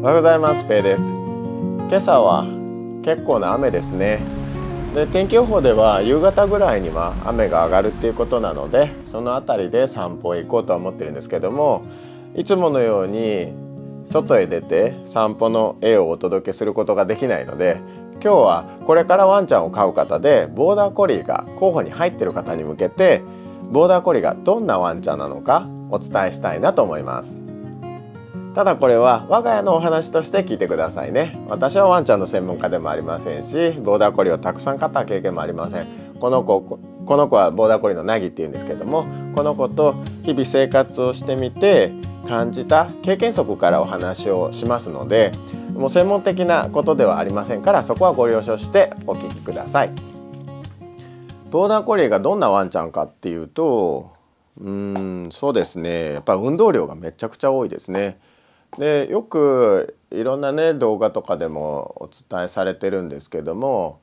おはようございますペイです今朝は結構な雨ですねで天気予報では夕方ぐらいには雨が上がるっていうことなのでその辺りで散歩へ行こうとは思ってるんですけどもいつものように外へ出て散歩の絵をお届けすることができないので今日はこれからワンちゃんを飼う方でボーダーコリーが候補に入ってる方に向けてボーダーコリーがどんなワンちゃんなのかお伝えしたいなと思います。ただこれは我が家のお話として聞いてくださいね私はワンちゃんの専門家でもありませんしボーダーコリーをたくさん飼った経験もありませんこの子この子はボーダーコリーのナギって言うんですけどもこの子と日々生活をしてみて感じた経験則からお話をしますのでもう専門的なことではありませんからそこはご了承してお聞きくださいボーダーコリーがどんなワンちゃんかっていうとうんそうですねやっぱ運動量がめちゃくちゃ多いですねでよくいろんなね動画とかでもお伝えされてるんですけども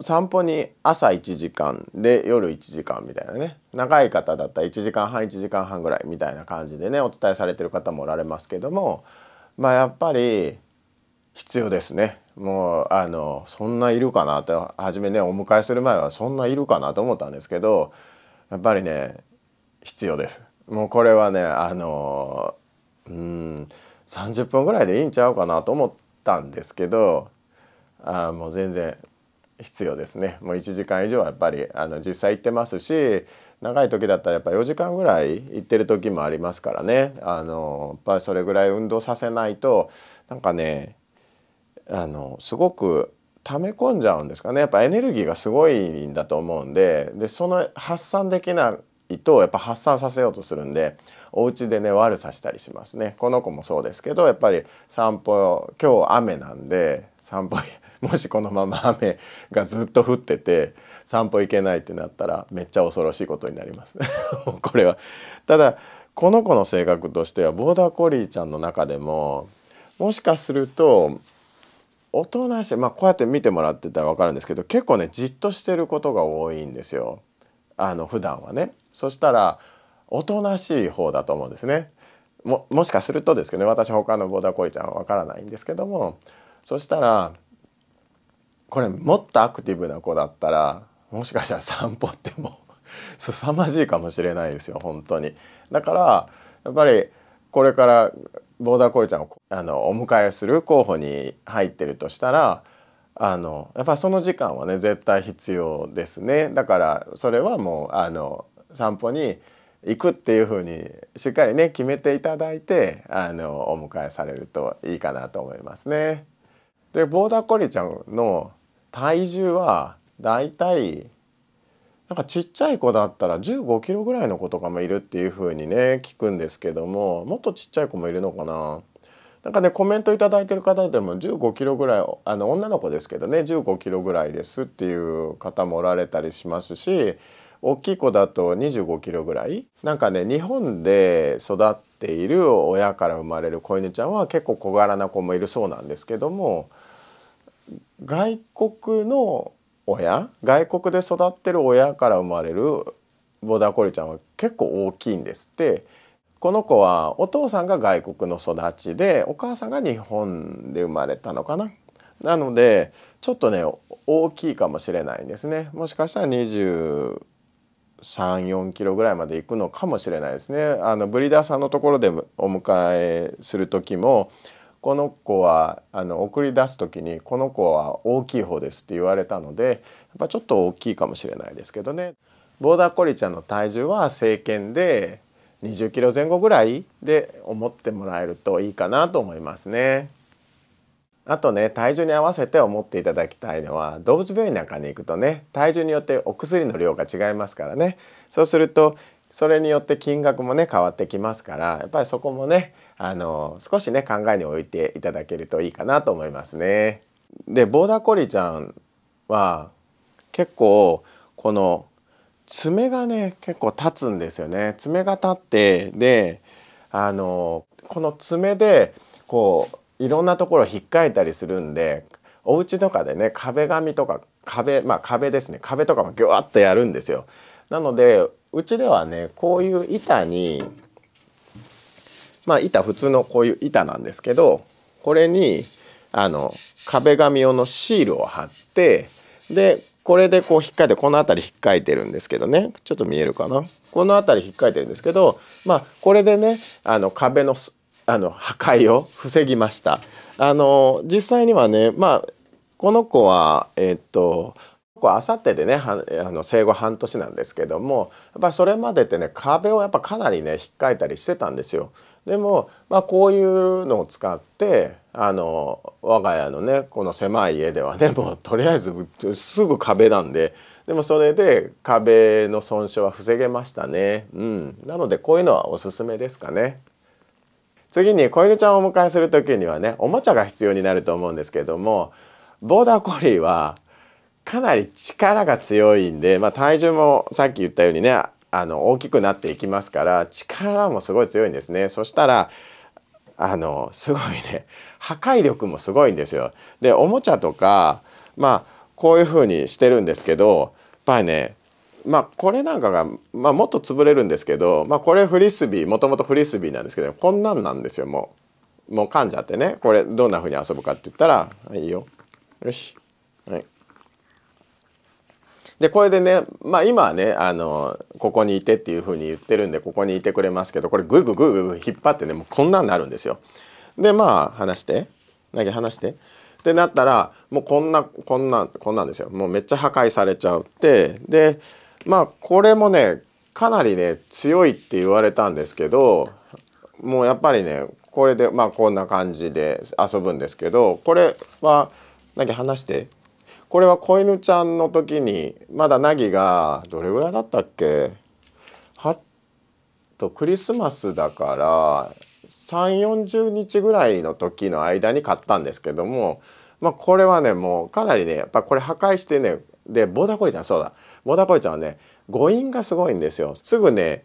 散歩に朝1時間で夜1時間みたいなね長い方だったら1時間半1時間半ぐらいみたいな感じでねお伝えされてる方もおられますけどもまあやっぱり必要ですねもうあのそんないるかなと初めねお迎えする前はそんないるかなと思ったんですけどやっぱりね必要です。もうこれはねあのーうん30分ぐらいでいいんちゃうかなと思ったんですけどあもう全然必要ですねもう1時間以上はやっぱりあの実際行ってますし長い時だったらやっぱ4時間ぐらい行ってる時もありますからねあのやっぱりそれぐらい運動させないとなんかねあのすごく溜め込んじゃうんですかねやっぱエネルギーがすごいんだと思うんででその発散できないとやっぱ発散させようとするんでお家でね悪さしたりしますねこの子もそうですけどやっぱり散歩今日雨なんで散歩 もしこのまま雨がずっと降ってて散歩行けないってなったらめっちゃ恐ろしいことになります これはただこの子の性格としてはボーダーコリーちゃんの中でももしかするとおとなしいまあこうやって見てもらってたら分かるんですけど結構ねじっとしてることが多いんですよあの普段はね。そしたらおとなしい方だと思うんですね。ももしかするとですけどね私他のボーダーコリちゃんはわからないんですけどもそしたらこれもっとアクティブな子だったらもしかしたら散歩ってもう 凄まじいかもしれないですよ本当に。だからやっぱりこれからボーダーコリちゃんをあのお迎えする候補に入ってるとしたらあのやっぱその時間はね絶対必要ですねだからそれはもうあの散歩に行くっていうふうにしっかりね決めていただいてあのお迎えされるといいかなと思いますね。でボーダーコリーちゃんの体重はだいたいなんかちっちゃい子だったら15キロぐらいの子とかもいるっていう風にね聞くんですけどももっとちっちゃい子もいるのかななんかねコメント頂いてる方でも15キロぐらいあの女の子ですけどね15キロぐらいですっていう方もおられたりしますし大きい子だと25キロぐらいなんかね日本で育っている親から生まれる子犬ちゃんは結構小柄な子もいるそうなんですけども外国の親外国で育ってる親から生まれるボダーコリちゃんは結構大きいんですってこの子はお父さんが外国の育ちでお母さんが日本で生まれたのかななのでちょっとね大きいかもしれないんですねもしかしたら20 34キロぐらいまで行くのかもしれないですね。あのブリーダーさんのところでお迎えする時もこの子はあの送り出す時にこの子は大きい方ですって言われたのでやっぱちょっと大きいかもしれないですけどね。ボーダーコリちゃんの体重は成犬で20キロ前後ぐらいで思ってもらえるといいかなと思いますね。あとね体重に合わせて思っていただきたいのは動物病院なんかに行くとね体重によってお薬の量が違いますからねそうするとそれによって金額もね変わってきますからやっぱりそこもねあの少しね考えに置いていただけるといいかなと思いますね。でボーダーコリーちゃんは結構この爪がね結構立つんですよね爪が立ってであのこの爪でこういろんなところを引っかいたりするんでお家とかでね壁紙とか壁まあ壁ですね壁とかもギュワッとやるんですよ。なのでうちではねこういう板にまあ板普通のこういう板なんですけどこれにあの壁紙用のシールを貼ってでこれでこう引っかいてこの辺り引っかいてるんですけどねちょっと見えるかなこの辺り引っかいてるんですけどまあこれでねあの壁のあの破壊を防ぎました。あの実際にはね、まあ、この子は、えー、っとあさってでねあの生後半年なんですけどもやっぱそれまでってね壁をやっぱかなりね引っかいたりしてたんですよ。でも、まあ、こういうのを使ってあの我が家のねこの狭い家ではねもうとりあえずすぐ壁なんででもそれで壁の損傷は防げましたね。うん、なのでこういうのはおすすめですかね。次に子犬ちゃんをお迎えする時にはねおもちゃが必要になると思うんですけどもボーダーコリーはかなり力が強いんで、まあ、体重もさっき言ったようにねあの大きくなっていきますから力もすごい強いんですね。そしたらあのすごいね破壊力もすごいんですよ。でおもちゃとかまあこういうふうにしてるんですけどやっぱりねまあ、これなんかが、まあ、もっと潰れるんですけど、まあ、これフリスビーもともとフリスビーなんですけどこんなんなんですよもうもう噛んじゃってねこれどんなふうに遊ぶかって言ったら「い、いよよし」はい。でこれでねまあ今はねあのここにいてっていうふうに言ってるんでここにいてくれますけどこれグググググ引っ張ってねもうこんなんなるんですよ。でまあ話して投げ離して。ってなったらもうこんなこんなこんなんですよもうめっちゃ破壊されちゃってでまあこれもねかなりね強いって言われたんですけどもうやっぱりねこれでまあこんな感じで遊ぶんですけどこれは何話してこれは子犬ちゃんの時にまだ凪がどれぐらいだったっけはっとクリスマスだから340日ぐらいの時の間に買ったんですけども、まあ、これはねもうかなりねやっぱこれ破壊してねでボーダーコリーちゃんそうだボーダーコリーちゃんはね誤飲がすごいんですよすぐね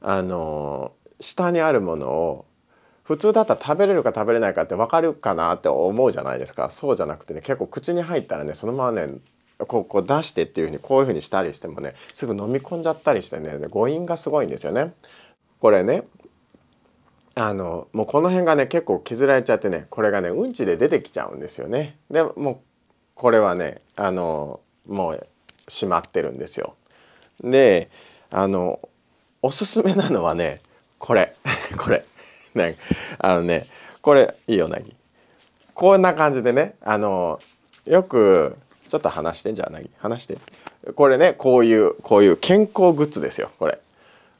あの下にあるものを普通だったら食べれるか食べれないかって分かるかなって思うじゃないですかそうじゃなくてね結構口に入ったらねそのままねこうこう出してっていうふうにこういうふうにしたりしてもねすぐ飲み込んじゃったりしてね誤飲がすごいんですよね。これねあのもうこの辺がね結構削られちゃってねこれがねうんちで出てきちゃうんですよね。でもこれはねあのもう閉まってるんですよ。であのおすすめなのはねこれ これなんかあのねこれいいよなぎこんな感じでねあのよくちょっと話してんじゃんなぎ話してこれねこういうこういう健康グッズですよこれ。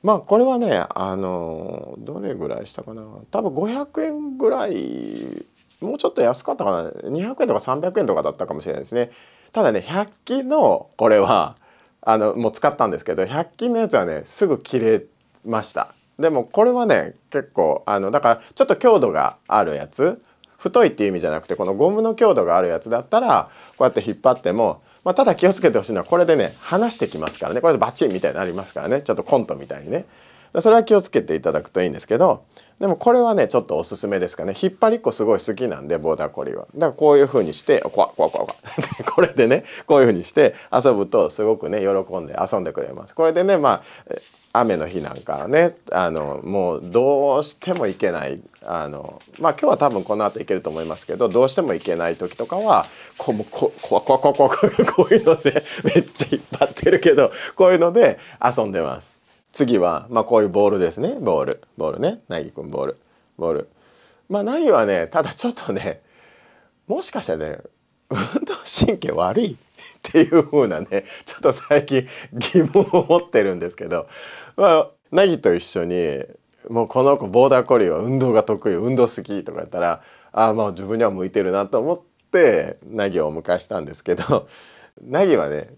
まあこれはねあのどれぐらいしたかな多分500円ぐらいもうちょっと安かったかな200円とか300円とかだったかもしれないですねただね100均のこれはあのもう使ったんですけど100均のやつはねすぐ切れましたでもこれはね結構あのだからちょっと強度があるやつ太いっていう意味じゃなくてこのゴムの強度があるやつだったらこうやって引っ張っても、まあ、ただ気をつけてほしいのはこれでね離してきますからねこれでバチンみたいになりますからねちょっとコントみたいにねそれは気をつけていただくといいんですけどでもこれはねちょっとおすすめですかね引っ張りっこすごい好きなんでボーダーコリーはだからこういうふうにしてこわこわこわ これでねこういうふうにして遊ぶとすごくね喜んで遊んでくれますこれでねまあ雨の日なんかねあのもうどうしても行けないあのまあ今日は多分この後行けると思いますけどどうしても行けない時とかはこうこわこわこわこわこういうのでめっちゃ引っ張ってるけどこういうので遊んでます。次は、まあ、こういうボールですねボールボールね凪くんボールボールまあ凪はねただちょっとねもしかしたらね運動神経悪い っていう風なねちょっと最近 疑問を持ってるんですけど、まあ、凪と一緒にもうこの子ボーダーコリーは運動が得意運動好きとか言ったらああまあ自分には向いてるなと思って凪をお迎えしたんですけど凪はね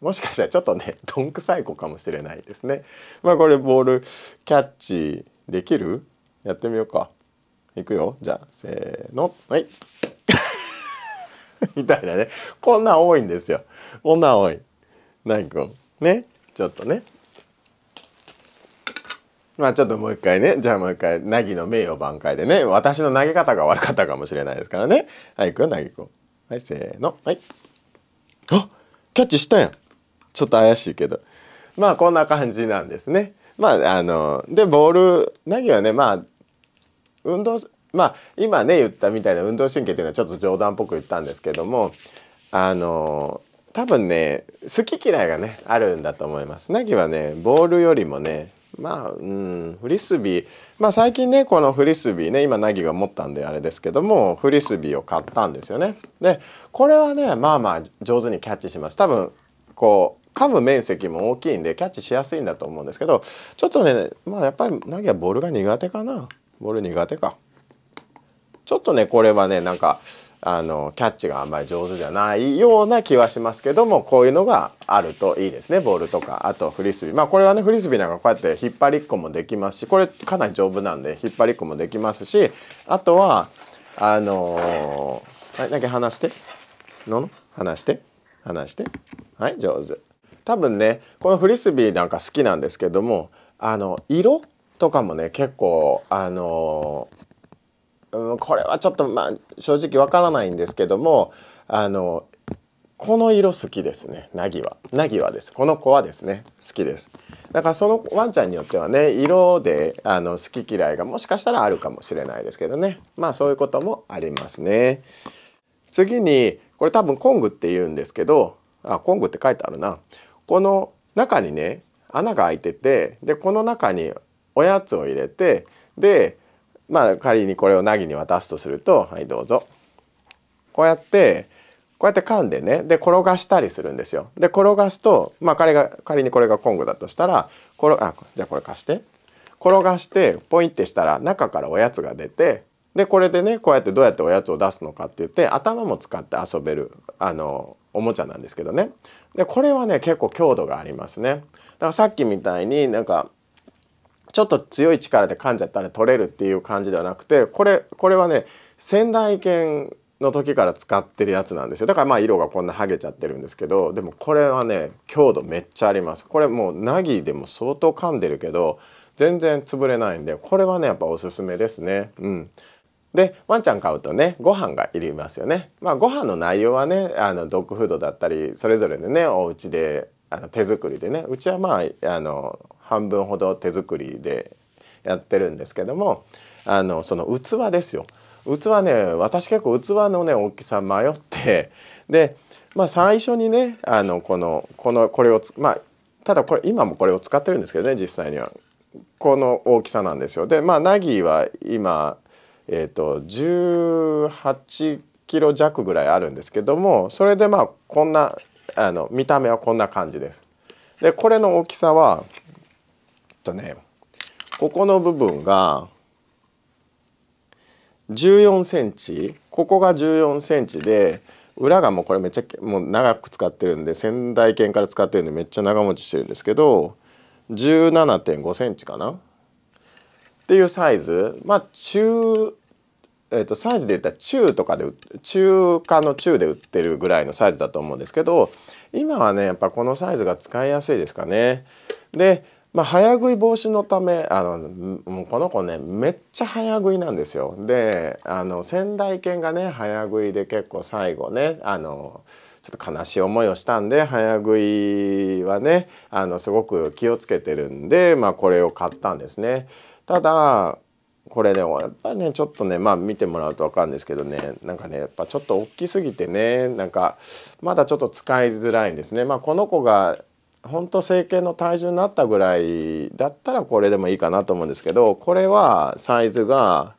もしかしたらちょっとね どんくさい子かもしれないですね。まあこれボールキャッチできるやってみようか。いくよじゃあせーのはい みたいなねこんなん多いんですよ。こんなん多い。なく子。ねちょっとね。まあちょっともう一回ねじゃあもう一回なぎの名誉挽回でね私の投げ方が悪かったかもしれないですからねはいいくよなぎ子。はいせーのはいあキャッチしたやんちょっと怪しいけどまあこんな感じなんですね。まああのでボール投げはねまあ運動まあ今ね言ったみたいな運動神経っていうのはちょっと冗談っぽく言ったんですけどもあの多分ね好き嫌いがねあるんだと思います。ナギはねボールよりもねまあうんフリスビーまあ最近ねこのフリスビーね今ナギが持ったんであれですけどもフリスビーを買ったんですよね。でこれはねまあまあ上手にキャッチします。多分こう噛む面積も大きいんでキャッチしやすいんだと思うんですけどちょっとねまあやっぱり投げはボールが苦手かなボール苦手かちょっとねこれはねなんかあのキャッチがあんまり上手じゃないような気はしますけどもこういうのがあるといいですねボールとかあとフリスビーまあこれはねフリスビーなんかこうやって引っ張りっこもできますしこれかなり丈夫なんで引っ張りっこもできますしあとはあのー、はいだけ離してのの離して離してはい上手。多分ねこのフリスビーなんか好きなんですけどもあの色とかもね結構あのうん、これはちょっとまあ正直わからないんですけどもあのこの色好きですねナギはナギはですこの子はですね好きですだからそのワンちゃんによってはね色であの好き嫌いがもしかしたらあるかもしれないですけどねまあそういうこともありますね次にこれ多分コングって言うんですけどあコングって書いてあるなこの中にね穴が開いててでこの中におやつを入れてでまあ仮にこれを凪に渡すとするとはいどうぞこうやってこうやって噛んでねで転がしたりするんですよ。で転がすとまあ仮が仮にこれがコングだとしたら転あじゃあこれ貸して転がしてポインってしたら中からおやつが出てでこれでねこうやってどうやっておやつを出すのかって言って頭も使って遊べるあのおもちゃなんですけどねでこれはね結構強度がありますねだからさっきみたいになんかちょっと強い力で噛んじゃったら取れるっていう感じではなくてこれこれはね仙台犬の時から使ってるやつなんですよだからまあ色がこんなハゲちゃってるんですけどでもこれはね強度めっちゃありますこれもうナギでも相当噛んでるけど全然潰れないんでこれはねやっぱおすすめですねうん。でワンちゃん飼うとねご飯がいりますよね。まあ、ご飯の内容はねあのドッグフードだったりそれぞれのねお家であの手作りでねうちはまああの半分ほど手作りでやってるんですけどもあのその器ですよ。器ね私結構器のね大きさ迷ってで、まあ、最初にねあのこのこのこれをまあただこれ今もこれを使ってるんですけどね実際にはこの大きさなんですよ。でまあナギは今えーと、18キロ弱ぐらいあるんですけどもそれでまあこんなあの見た目はこんな感じです。でこれの大きさはとねここの部分が14センチここが14センチで裏がもうこれめっちゃもう長く使ってるんで仙台犬から使ってるんでめっちゃ長持ちしてるんですけど17.5センチかなっていうサイズまあ中えーと、サイズで言ったら中とかで中華の中で売ってるぐらいのサイズだと思うんですけど今はねやっぱこのサイズが使いやすいですかね。で、まあ、早食い防止のためあのもうこの子ねめっちゃ早食いなんですよ。であの仙台犬がね早食いで結構最後ねあのちょっと悲しい思いをしたんで早食いはねあのすごく気をつけてるんで、まあ、これを買ったんですね。ただこれでもやっぱりねちょっとねまあ見てもらうと分かるんですけどねなんかねやっぱちょっと大きすぎてねなんかまだちょっと使いづらいんですね。まあ、この子が本当整形の体重になったぐらいだったらこれでもいいかなと思うんですけどこれはサイズが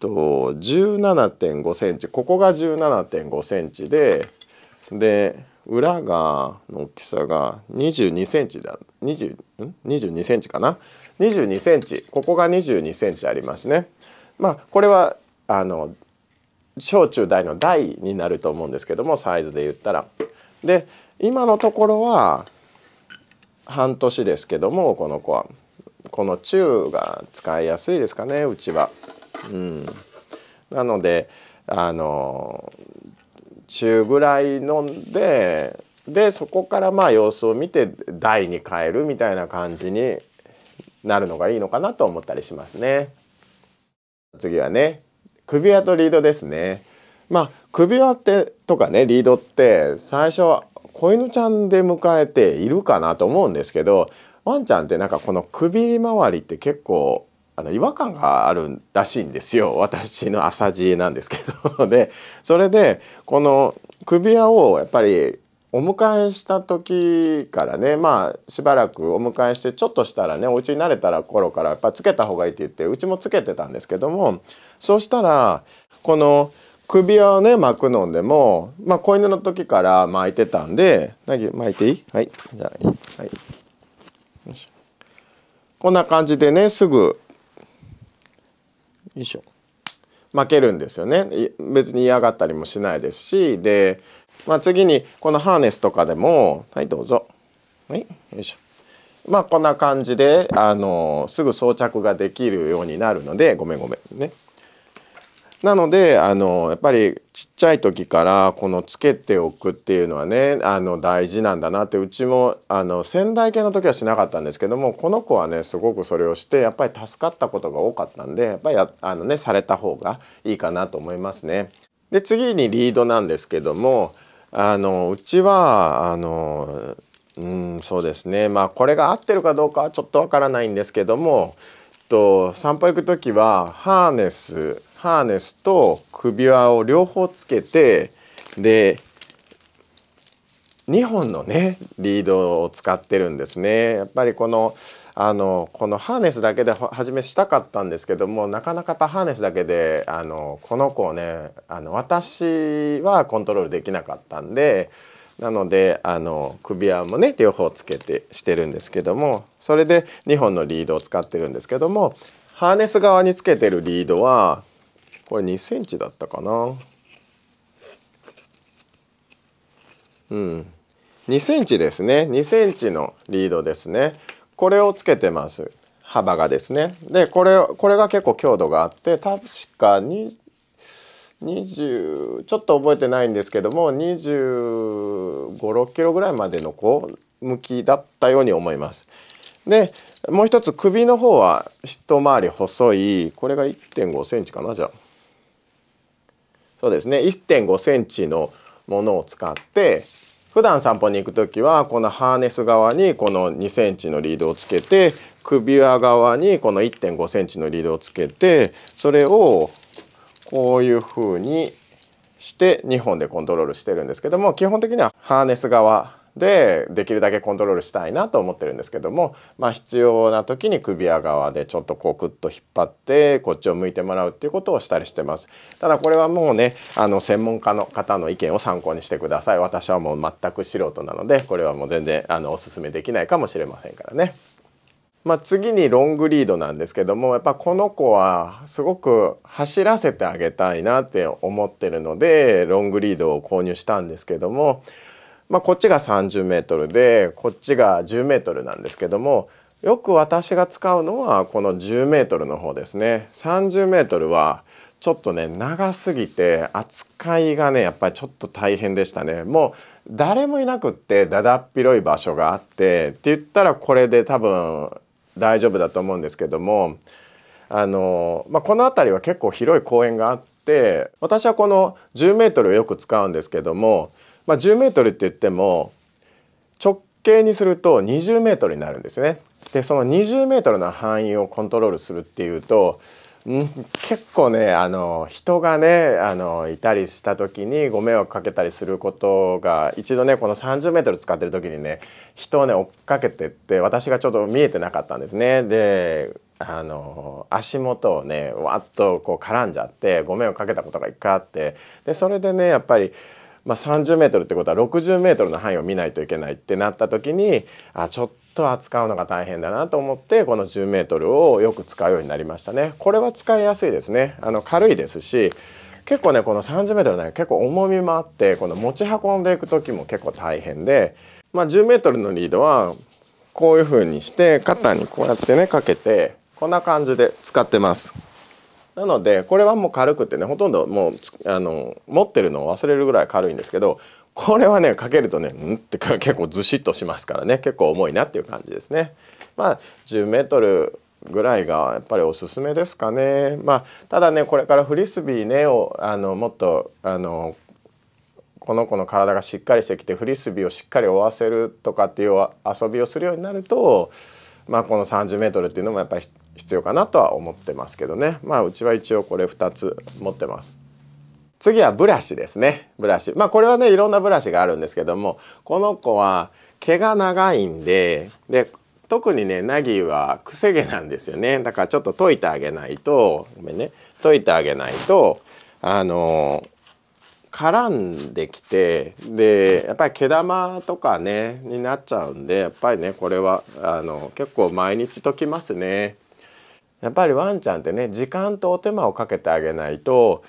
1 7 5センチここが1 7 5センチでで裏がの大きさが22センチだ20ん22センチかな22センチここが22センチありますね。まあこれはあの小中大の大になると思うんですけどもサイズで言ったら。で今のところは半年ですけどもこの子はこの中が使いやすいですかねうちは。うん、なのであの中ぐらい飲んででそこからまあ様子を見て台に変えるみたいな感じになるのがいいのかなと思ったりしますね。次はね首輪とリードですね。まあ首輪ってとかねリードって最初は子犬ちゃんで迎えているかなと思うんですけどワンちゃんってなんかこの首周りって結構あの違和感があるらしいんですよ 私の朝知恵なんですけどでそれでこの首輪をやっぱりお迎えした時からねまあしばらくお迎えしてちょっとしたらねお家に慣れたら頃からやっぱつけた方がいいって言ってうちもつけてたんですけどもそうしたらこの首輪をね巻くのでも、まあ、子犬の時から巻いてたんで何巻いていいはいじゃあはいこんな感じでねすぐよいしょ負けるんですよね別に嫌がったりもしないですしで、まあ、次にこのハーネスとかでもはいどうぞはいよいしょまあこんな感じであのすぐ装着ができるようになるのでごめんごめんねなのであのやっぱりちっちゃい時からこのつけておくっていうのはねあの大事なんだなってうちもあの仙台系の時はしなかったんですけどもこの子はねすごくそれをしてやっぱり助かったことが多かったんでやっぱりあの、ね、された方がいいかなと思いますね。で次にリードなんですけどもあのうちはあのうんそうですねまあこれが合ってるかどうかはちょっとわからないんですけども、えっと、散歩行く時はハーネスハーネスと首輪を両方つけてで2本のねリードを使ってるんですねやっぱりこのあのこのハーネスだけで初めしたかったんですけどもなかなかパハーネスだけであのこの子をねあの私はコントロールできなかったんでなのであの首輪もね両方つけてしてるんですけどもそれで2本のリードを使ってるんですけどもハーネス側につけてるリードはこれ2センチだったかなうん2センチですね2センチのリードですねこれをつけてます幅がですねでこれこれが結構強度があって確かに20ちょっと覚えてないんですけども2 5 6キロぐらいまでのこう向きだったように思います。でもう一つ首の方は一回り細いこれが1 5センチかなじゃあそうですね1.5センチのものを使って普段散歩に行く時はこのハーネス側にこの2センチのリードをつけて首輪側にこの1.5センチのリードをつけてそれをこういうふうにして2本でコントロールしてるんですけども基本的にはハーネス側でできるだけコントロールしたいなと思ってるんですけども、まあ、必要な時に首や側でちょっとこうグッと引っ張ってこっちを向いてもらうっていうことをしたりしてます。ただこれはもうねあの専門家の方の意見を参考にしてください。私はもう全く素人なのでこれはもう全然あのおすすめできないかもしれませんからね。まあ、次にロングリードなんですけどもやっぱこの子はすごく走らせてあげたいなって思ってるのでロングリードを購入したんですけどもまあ、こっちが 30m でこっちが 10m なんですけどもよく私が使うのはこの 10m の方ですね。30m はちょっとね長すぎて扱いがねやっぱりちょっと大変でしたねもう誰もいなくってだだっ広い場所があってって言ったらこれで多分大丈夫だと思うんですけどもあの、まあ、この辺りは結構広い公園があって私はこの 10m をよく使うんですけどもまあ、10メートルって言っても直径にすると20メートルになるんですよね。でその20メートルの範囲をコントロールするっていうとん結構ねあの人がねあのいたりした時にご迷惑かけたりすることが一度ねこの 30m 使ってる時にね人をね追っかけてって私がちょっと見えてなかったんですね。であの足元をねわっとこう絡んじゃってご迷惑かけたことが一回あってでそれでねやっぱりまあ、30m ってことは 60m の範囲を見ないといけないってなった時にあちょっと扱うのが大変だなと思ってこの 10m をよく使うようになりましたね。これは使いやすいですねあの軽いですし結構ねこの 30m ね結構重みもあってこの持ち運んでいく時も結構大変で、まあ、10m のリードはこういう風にして肩にこうやってねかけてこんな感じで使ってます。なのでこれはもう軽くてねほとんどもうあの持ってるのを忘れるぐらい軽いんですけどこれはねかけるとねんって結構ずしっとしますからね結構重いなっていう感じですね。まあ、10メートルぐらいがやっぱりおすすめですかね。まあ、ただねこれからフリスビーねをあのもっとあのこの子の体がしっかりしてきてフリスビーをしっかり追わせるとかっていう遊びをするようになると、まあ、この 30m っていうのもやっぱり必要かなとは思ってますけどねまあうちは一応これ2つ持ってます次はブラシですねブラシまあこれはねいろんなブラシがあるんですけどもこの子は毛が長いんでで特にねナギはくせ毛なんですよねだからちょっと解いてあげないとごめんね解いてあげないとあの絡んできてでやっぱり毛玉とかねになっちゃうんでやっぱりねこれはあの結構毎日解きますね。やっぱりワンちゃんってね時間とお手間をかけてあげないと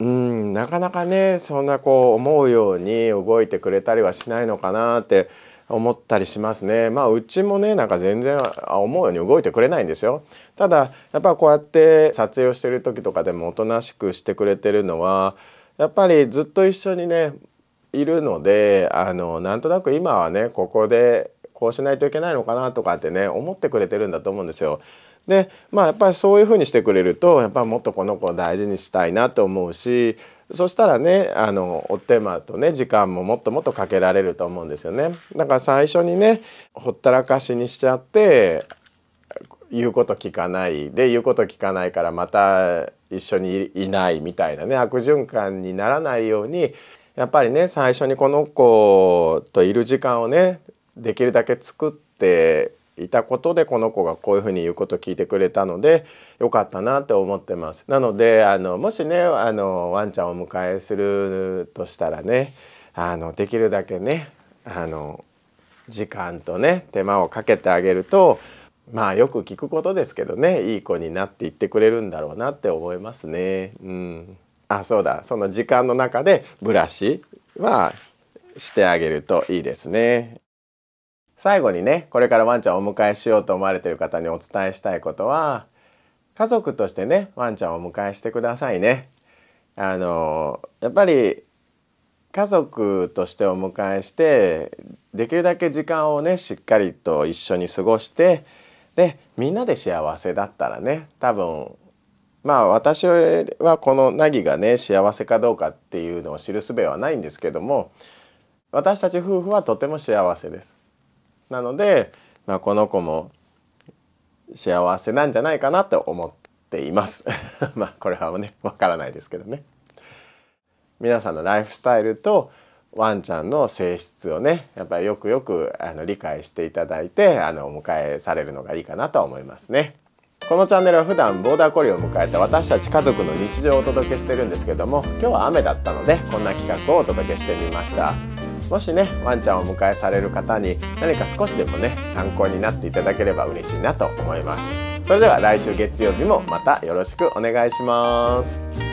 うんなかなかねそんなこう思うように動いてくれたりはしないのかなって思ったりしますね。まあうちもねなんか全然思うように動いてくれないんですよ。ただやっぱこうやって撮影をしてる時とかでもおとなしくしてくれてるのはやっぱりずっと一緒にねいるのであのなんとなく今はねここでこうしないといけないのかなとかってね思ってくれてるんだと思うんですよ。でまあやっぱりそういうふうにしてくれるとやっぱもっとこの子を大事にしたいなと思うしそしたらねあのお手間とね時間ももっともっとかけられると思うんですよね。だから最初にねほったらかしにしちゃって言うこと聞かないで言うこと聞かないからまた一緒にいないみたいなね悪循環にならないようにやっぱりね最初にこの子といる時間をねできるだけ作っていたことでこの子がこういうふうに言うこと聞いてくれたのでよかったなって思ってます。なのであのもしねあのワンちゃんをお迎えするとしたらねあのできるだけねあの時間とね手間をかけてあげるとまあよく聞くことですけどねいい子になっていってくれるんだろうなって思いますね。うん、あそうだその時間の中でブラシはしてあげるといいですね。最後にねこれからワンちゃんをお迎えしようと思われている方にお伝えしたいことは家族としてねワンちゃんをお迎えしてくださいね。あのやっぱり家族としてお迎えしてできるだけ時間をねしっかりと一緒に過ごしてでみんなで幸せだったらね多分まあ私はこの凪がね幸せかどうかっていうのを知る術はないんですけども私たち夫婦はとても幸せです。なので、まあ、この子も幸せなんじゃないかなって思っています まあこれはねわからないですけどね皆さんのライフスタイルとワンちゃんの性質をねやっぱりよくよくあの理解していただいてあのお迎えされるのがいいかなと思いますね。このチャンネルは普段ボーダーコリを迎えた私たち家族の日常をお届けしてるんですけども今日は雨だったのでこんな企画をお届けしてみました。もしねワンちゃんをお迎えされる方に何か少しでもね参考になっていただければ嬉しいなと思いますそれでは来週月曜日もまたよろしくお願いします